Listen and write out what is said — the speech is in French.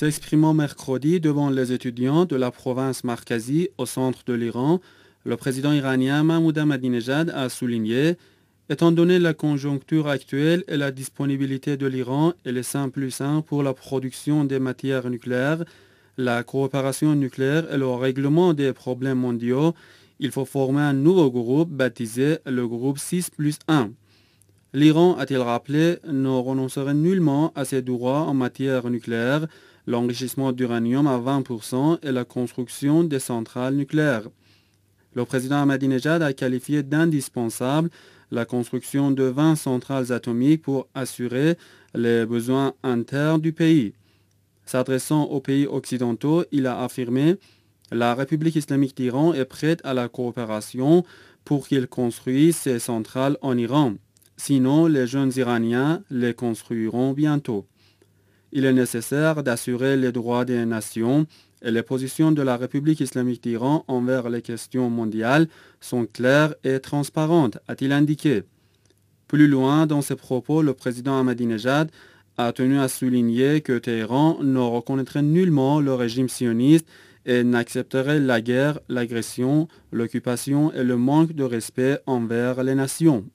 S'exprimant mercredi devant les étudiants de la province Markazi au centre de l'Iran, le président iranien Mahmoud Ahmadinejad a souligné Étant donné la conjoncture actuelle et la disponibilité de l'Iran et les plus 1 pour la production des matières nucléaires, la coopération nucléaire et le règlement des problèmes mondiaux, il faut former un nouveau groupe baptisé le groupe 6 plus 1. L'Iran, a-t-il rappelé, ne renoncerait nullement à ses droits en matière nucléaire, l'enrichissement d'uranium à 20% et la construction des centrales nucléaires. Le président Ahmadinejad a qualifié d'indispensable la construction de 20 centrales atomiques pour assurer les besoins internes du pays. S'adressant aux pays occidentaux, il a affirmé La République islamique d'Iran est prête à la coopération pour qu'il construise ses centrales en Iran. Sinon, les jeunes Iraniens les construiront bientôt. Il est nécessaire d'assurer les droits des nations et les positions de la République islamique d'Iran envers les questions mondiales sont claires et transparentes, a-t-il indiqué. Plus loin dans ses propos, le président Ahmadinejad a tenu à souligner que Téhéran ne reconnaîtrait nullement le régime sioniste et n'accepterait la guerre, l'agression, l'occupation et le manque de respect envers les nations.